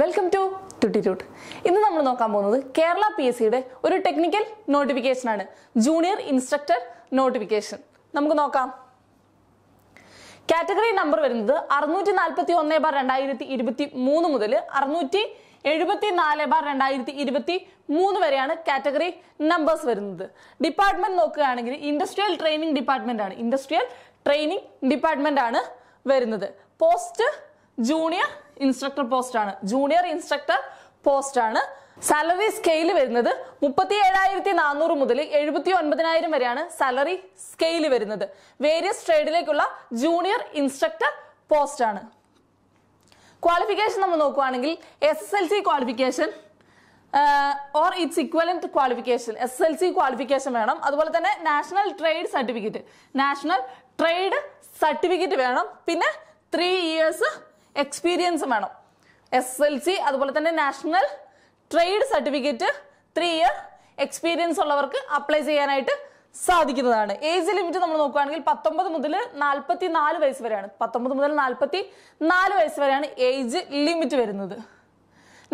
welcome to തുട്ടിറ്റ്യൂട്ട് ഇന്ന് നമ്മൾ നോക്കാൻ പോകുന്നത് കേരള പി എസ് സിയുടെ ഒരു ടെക്നിക്കൽ നോട്ടിഫിക്കേഷൻ ആണ് ജൂനിയർ ഇൻസ്ട്രക്ടർ നോട്ടിഫിക്കേഷൻ നമുക്ക് നോക്കാം കാറ്റഗറി നമ്പർ വരുന്നത് അറുന്നൂറ്റി നാൽപ്പത്തി ഒന്ന് ബാർ രണ്ടായിരത്തി ഇരുപത്തി മൂന്ന് മുതൽ അറുന്നൂറ്റി എഴുപത്തി നാല് ബാർ രണ്ടായിരത്തി ഇരുപത്തി മൂന്ന് വരെയാണ് കാറ്റഗറി നമ്പേഴ്സ് വരുന്നത് ഡിപ്പാർട്ട്മെന്റ് നോക്കുകയാണെങ്കിൽ ഇൻഡസ്ട്രിയൽ ട്രെയിനിങ് ഡിപ്പാർട്ട്മെന്റ് ആണ് ഇൻഡസ്ട്രിയൽ ട്രെയിനിങ് ഡിപ്പാർട്ട്മെന്റ് ആണ് വരുന്നത് പോസ്റ്റ് ജൂനിയർ ഇൻസ്ട്രക്ടർ പോസ്റ്റ് ആണ് ജൂനിയർ ഇൻസ്ട്രക്ടർ പോസ്റ്റ് ആണ് സാലറി സ്കെയില് വരുന്നത് മുപ്പത്തി ഏഴായിരത്തി നാനൂറ് മുതൽ എഴുപത്തി ഒൻപതിനായിരം വരെയാണ് സാലറി സ്കെയില് വരുന്നത് വേരിയസ് ട്രേഡിലേക്കുള്ള ജൂനിയർ ഇൻസ്ട്രക്ടർ പോസ്റ്റ് ആണ് ക്വാളിഫിക്കേഷൻ നമ്മൾ നോക്കുവാണെങ്കിൽ S S L C qualification or its equivalent qualification S L C qualification വേണം അതുപോലെ തന്നെ national trade certificate national trade certificate വേണം പിന്നെ ത്രീ ഇയേഴ്സ് എക്സ്പീരിയൻസും വേണം എസ് എൽ സി അതുപോലെ തന്നെ national trade certificate three year experience ഉള്ളവർക്ക് അപ്ലൈ ചെയ്യാനായിട്ട് സാധിക്കുന്നതാണ് ഏജ് ലിമിറ്റ് നമ്മൾ നോക്കുകയാണെങ്കിൽ പത്തൊമ്പത് മുതൽ നാൽപ്പത്തി നാല് വയസ്സ് വരെയാണ് പത്തൊമ്പത് മുതൽ നാൽപ്പത്തി നാല് വയസ്സ് വരെയാണ് ഏജ് ലിമിറ്റ് വരുന്നത്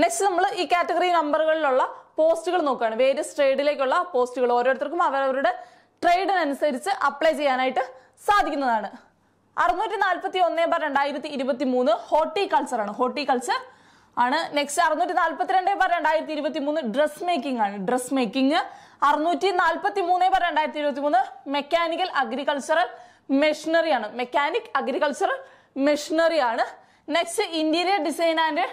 നെക്സ്റ്റ് നമ്മൾ ഈ കാറ്റഗറി നമ്പറുകളിലുള്ള പോസ്റ്റുകൾ നോക്കുകയാണ് വേരിയസ് ട്രേഡിലേക്കുള്ള പോസ്റ്റുകൾ ഓരോരുത്തർക്കും അവരവരുടെ ട്രേഡിനനുസരിച്ച് അപ്ലൈ ചെയ്യാനായിട്ട് സാധിക്കുന്നതാണ് അറുന്നൂറ്റി നാൽപ്പത്തി ഒന്ന് ബാർ രണ്ടായിരത്തി ഇരുപത്തി മൂന്ന് ഹോർട്ടിക്കൾച്ചർ ആണ് ഹോർട്ടിക്കൾച്ചർ ആണ് നെക്സ്റ്റ് അറുന്നൂറ്റി നാൽപ്പത്തിരണ്ട് ബാർ രണ്ടായിരത്തി ഇരുപത്തി മൂന്ന് ഡ്രസ് മേക്കിംഗ് ആണ് ഡ്രസ് മേക്കിംഗ് അറുന്നൂറ്റി നാൽപ്പത്തി മൂന്ന് ബാർ രണ്ടായിരത്തി ഇരുപത്തി മൂന്ന് മെക്കാനിക്കൽ അഗ്രികൾച്ചറൽ മെഷീനറി ആണ് മെക്കാനിക് അഗ്രികൾച്ചറൽ മെഷീനറി ആണ് next interior design and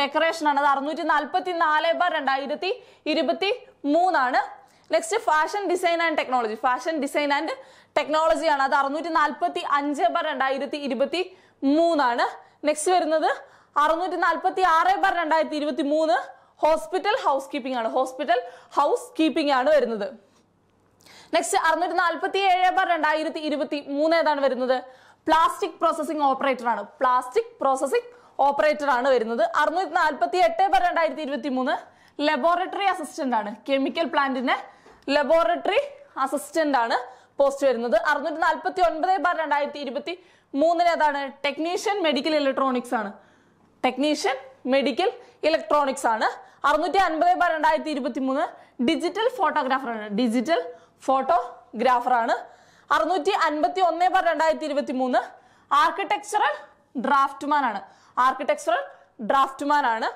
decoration ആണ് അത് അറുന്നൂറ്റി നാൽപ്പത്തി നാല് ബാർ രണ്ടായിരത്തി ഇരുപത്തി മൂന്നാണ് next fashion design and technology fashion design and ടെക്നോളജിയാണ് അത് അറുന്നൂറ്റി നാൽപ്പത്തി അഞ്ച് ബർ രണ്ടായിരത്തി ഇരുപത്തി മൂന്നാണ് നെക്സ്റ്റ് വരുന്നത് അറുന്നൂറ്റി നാൽപ്പത്തി ആറ് ബർ രണ്ടായിരത്തി ഇരുപത്തി മൂന്ന് ഹോസ്പിറ്റൽ ഹൗസ് കീപ്പിംഗ് ആണ് ഹോസ്പിറ്റൽ ഹൗസ് കീപ്പിംഗ് ആണ് വരുന്നത് നെക്സ്റ്റ് അറുന്നൂറ്റി നാൽപ്പത്തി ഏഴ് ബർ രണ്ടായിരത്തി ഇരുപത്തി മൂന്ന് ഏതാണ് വരുന്നത് പ്ലാസ്റ്റിക് പ്രോസസിംഗ് ഓപ്പറേറ്റർ ആണ് പ്ലാസ്റ്റിക് പ്രോസസിംഗ് ഓപ്പറേറ്റർ ആണ് വരുന്നത് അറുന്നൂറ്റി നാൽപ്പത്തി എട്ട് ബർ രണ്ടായിരത്തി ഇരുപത്തി മൂന്ന് ലബോറട്ടറി അസിസ്റ്റന്റ് ആണ് കെമിക്കൽ പ്ലാന്റിന്റെ ലബോറട്ടറി അസിസ്റ്റന്റ് ആണ് പോസ്റ്റ് വരുന്നത് അറുന്നൂറ്റി നാൽപ്പത്തി ഒൻപത് ബാർ രണ്ടായിരത്തി ഇരുപത്തി മൂന്നിന് ഏതാണ് ടെക്നീഷ്യൻ മെഡിക്കൽ ഇലക്ട്രോണിക്സ് ആണ് ടെക്നീഷ്യൻ മെഡിക്കൽ ഇലക്ട്രോണിക്സ് ആണ് അറുന്നൂറ്റി അൻപത് ബാർ രണ്ടായിരത്തി ഇരുപത്തി മൂന്ന് ഡിജിറ്റൽ ഫോട്ടോഗ്രാഫർ ആണ് ഡിജിറ്റൽ ഫോട്ടോഗ്രാഫർ ആണ് അറുന്നൂറ്റി അൻപത്തി ഒന്ന് ബാർ രണ്ടായിരത്തി ഇരുപത്തി മൂന്ന് ആർക്കിടെക്ചറൽ ഡ്രാഫ്റ്റ്മാൻ ആണ് ആർക്കിടെക്ചറൽ ഡ്രാഫ്റ്റ്മാൻ ആണ്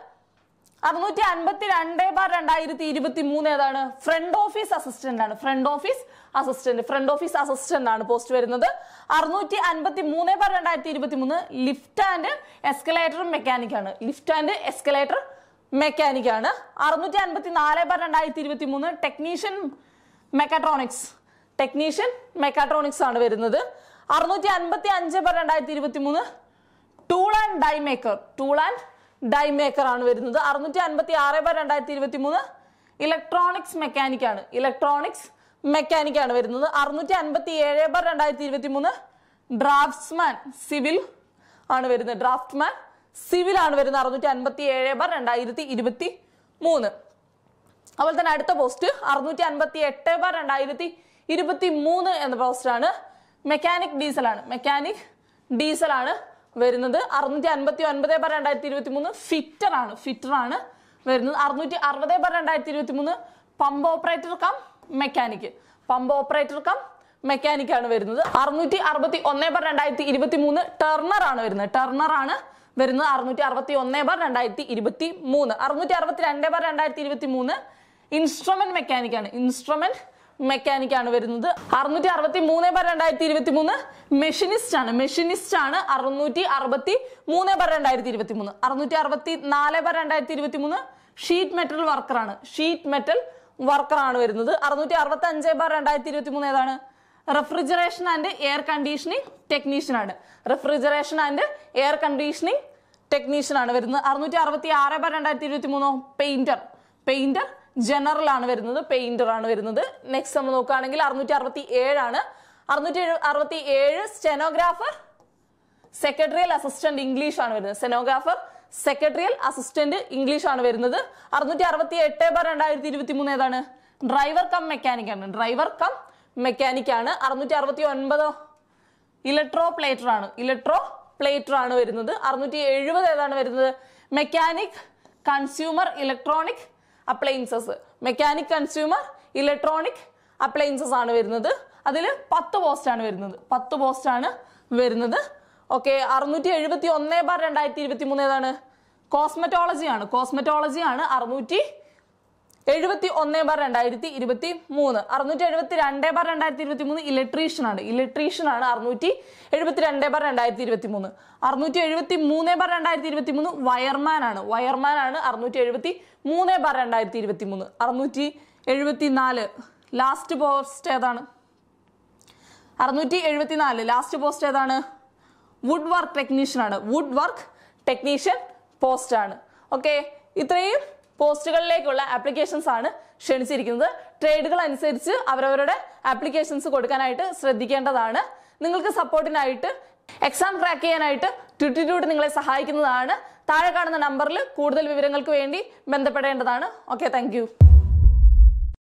അറുന്നൂറ്റി അൻപത്തി രണ്ട് ബാർ രണ്ടായിരത്തി ഇരുപത്തി മൂന്ന് ഏതാണ് ഫ്രണ്ട് ഓഫീസ് അസിസ്റ്റന്റ് ആണ് front office assistant front office assistant ആണ് പോസ്റ്റ് വരുന്നത് അറുന്നൂറ്റി അൻപത്തി മൂന്ന് ബാർ രണ്ടായിരത്തി ഇരുപത്തി മൂന്ന് ലിഫ്റ്റ് ആൻഡ് എസ്കലേറ്റർ മെക്കാനിക് ആണ് ലിഫ്റ്റ് ആൻഡ് എസ്കലേറ്റർ മെക്കാനിക് ആണ് അറുന്നൂറ്റി അൻപത്തി നാല് ബാർ രണ്ടായിരത്തി ഇരുപത്തി മൂന്ന് ടെക്നീഷ്യൻ മെക്കാട്രോണിക്സ് ടെക്നീഷ്യൻ മെക്കാട്രോണിക്സ് ആണ് വരുന്നത് അറുന്നൂറ്റി അൻപത്തി അഞ്ച് ബാർ രണ്ടായിരത്തി ഇരുപത്തി മൂന്ന് tool and die maker tool and die maker ആണ് വരുന്നത് അറുന്നൂറ്റി അൻപത്തി ആറ് ബൈ രണ്ടായിരത്തി ഇരുപത്തി മൂന്ന് ഇലക്ട്രോണിക്സ് മെക്കാനിക് ആണ് ഇലക്ട്രോണിക്സ് മെക്കാനിക് ആണ് വരുന്നത് അറുന്നൂറ്റി അൻപത്തി ഏഴ് ബൈ രണ്ടായിരത്തി ഇരുപത്തി മൂന്ന് ഡ്രാഫ്റ്റ്സ്മാൻ സിവിൽ ആണ് വരുന്നത് ഡ്രാഫ്റ്റ്മാൻ സിവിൽ ആണ് വരുന്നത് അറുന്നൂറ്റി അൻപത്തി ഏഴ് ബൈ രണ്ടായിരത്തി ഇരുപത്തി മൂന്ന് അതുപോലെ തന്നെ അടുത്ത പോസ്റ്റ് അറുന്നൂറ്റി അൻപത്തി എട്ട് ബൈ രണ്ടായിരത്തി ഇരുപത്തി മൂന്ന് എന്ന പോസ്റ്റാണ് മെക്കാനിക് ഡീസലാണ് മെക്കാനിക് ഡീസലാണ് വരുന്നത് അറുന്നൂറ്റി അൻപത്തി ഒൻപത് ബാർ രണ്ടായിരത്തി ഇരുപത്തി മൂന്ന് ഫിറ്റർ ആണ് ഫിറ്റർ ആണ് വരുന്നത് അറുന്നൂറ്റി അറുപത് ബാർ രണ്ടായിരത്തി ഇരുപത്തി മൂന്ന് pump operator cum mechanic pump operator cum mechanic ആണ് വരുന്നത് അറുന്നൂറ്റി അറുപത്തി ഒന്ന് ബാർ രണ്ടായിരത്തി ഇരുപത്തി മൂന്ന് ടെർണർ ആണ് വരുന്നത് ടെർണർ ആണ് വരുന്നത് അറുന്നൂറ്റി അറുപത്തി ഒന്ന് ബാർ രണ്ടായിരത്തി ഇരുപത്തി മൂന്ന് അറുന്നൂറ്റി അറുപത്തി രണ്ട് ബാർ രണ്ടായിരത്തി ഇരുപത്തി മൂന്ന് ഇൻസ്ട്രുമെന്റ് മെക്കാനിക് ആണ് ഇൻസ്ട്രുമെന്റ് മെക്കാനിക് ആണ് വരുന്നത് അറുന്നൂറ്റി അറുപത്തി മൂന്ന് ബൈ രണ്ടായിരത്തി ഇരുപത്തി മൂന്ന് മെഷീനിസ്റ്റ് ആണ് മെഷീനിസ്റ്റ് ആണ് അറുന്നൂറ്റി അറുപത്തി മൂന്ന് ബൈ രണ്ടായിരത്തി ഇരുപത്തി മൂന്ന് അറുന്നൂറ്റി അറുപത്തി നാല് ബൈ രണ്ടായിരത്തി ഇരുപത്തി മൂന്ന് ഷീറ്റ് മെറ്റൽ വർക്കറാണ് ഷീറ്റ് മെറ്റൽ വർക്കറാണ് വരുന്നത് അറുന്നൂറ്റി അറുപത്തി അഞ്ച് ബാർ രണ്ടായിരത്തി ഇരുപത്തി മൂന്ന് ഏതാണ് refrigeration and air conditioning technician ആണ് refrigeration and air conditioning technician ആണ് വരുന്നത് അറുന്നൂറ്റി അറുപത്തി ആറ് ബാർ രണ്ടായിരത്തി ഇരുപത്തി മൂന്നോ പെയിന്റർ പെയിന്റർ ജനറൽ ആണ് വരുന്നത് പെയിന്റർ ആണ് വരുന്നത് നെക്സ്റ്റ് നമ്മൾ നോക്കുകയാണെങ്കിൽ അറുന്നൂറ്റി അറുപത്തി ഏഴാണ് അറുന്നൂറ്റി അറുപത്തി ഏഴ് സ്റ്റെനോഗ്രാഫർ സെക്രട്ടറിയൽ അസിസ്റ്റന്റ് ഇംഗ്ലീഷ് ആണ് വരുന്നത് സെനോഗ്രാഫർ സെക്രട്ടറിയൽ അസിസ്റ്റന്റ് ഇംഗ്ലീഷ് ആണ് വരുന്നത് അറുന്നൂറ്റി അറുപത്തി എട്ട് ബാർ രണ്ടായിരത്തി ഇരുപത്തി മൂന്ന് ഏതാണ് ഡ്രൈവർ കം മെക്കാനിക് ആണ് ഡ്രൈവർ കം മെക്കാനിക് ആണ് അറുന്നൂറ്റി അറുപത്തി ഒൻപതോ ഇലക്ട്രോ പ്ലേറ്റർ ആണ് ഇലക്ട്രോ പ്ലേറ്റർ ആണ് വരുന്നത് അറുന്നൂറ്റി എഴുപത് ഏതാണ് വരുന്നത് mechanic consumer electronic appliances mechanic consumer electronic appliances ആണ് വരുന്നത് അതിൽ പത്ത് പോസ്റ്റാണ് വരുന്നത് പത്ത് പോസ്റ്റാണ് വരുന്നത് ഓക്കെ അറുന്നൂറ്റി എഴുപത്തി ഒന്ന് ബാർ രണ്ടായിരത്തി ഇരുപത്തി മൂന്ന് ഏതാണ് കോസ്മെറ്റോളജിയാണ് കോസ്മെറ്റോളജിയാണ് അറുന്നൂറ്റി എഴുപത്തി ഒന്ന് ബാർ രണ്ടായിരത്തി ഇരുപത്തി മൂന്ന് അറുന്നൂറ്റി എഴുപത്തി രണ്ട് ബാർ രണ്ടായിരത്തി ഇരുപത്തി മൂന്ന് ഇലക്ട്രീഷ്യനാണ് ഇലക്ട്രീഷ്യനാണ് അറുന്നൂറ്റി എഴുപത്തി രണ്ട് ബാർ രണ്ടായിരത്തി ഇരുപത്തി മൂന്ന് അറുന്നൂറ്റി എഴുപത്തി മൂന്ന് ബാർ രണ്ടായിരത്തി ഇരുപത്തി മൂന്ന് വയർമാനാണ് വയർമാനാണ് അറുന്നൂറ്റി എഴുപത്തി മൂന്ന് ബാർ രണ്ടായിരത്തി ഇരുപത്തി മൂന്ന് അറുന്നൂറ്റി എഴുപത്തി നാല് ലാസ്റ്റ് പോസ്റ്റ് ഏതാണ് അറുന്നൂറ്റി എഴുപത്തി നാല് ലാസ്റ്റ് പോസ്റ്റ് ഏതാണ് വുഡ് വർക്ക് ടെക്നീഷ്യൻ ആണ് വുഡ് വർക്ക് ടെക്നീഷ്യൻ പോസ്റ്റ് ആണ് ഓക്കെ ഇത്രയും പോസ്റ്റുകളിലേക്കുള്ള ആപ്ലിക്കേഷൻസ് ആണ് ക്ഷണിച്ചിരിക്കുന്നത് ട്രേഡുകൾ അനുസരിച്ച് അവരവരുടെ ആപ്ലിക്കേഷൻസ് കൊടുക്കാനായിട്ട് ശ്രദ്ധിക്കേണ്ടതാണ് നിങ്ങൾക്ക് സപ്പോർട്ടിനായിട്ട് എക്സാം ക്രാക്ക് ചെയ്യാനായിട്ട് ട്യൂട്ടിറ്റ്യൂഡ് നിങ്ങളെ സഹായിക്കുന്നതാണ് താഴെ കാണുന്ന നമ്പറിൽ കൂടുതൽ വിവരങ്ങൾക്ക് വേണ്ടി ബന്ധപ്പെടേണ്ടതാണ് ഓക്കെ താങ്ക്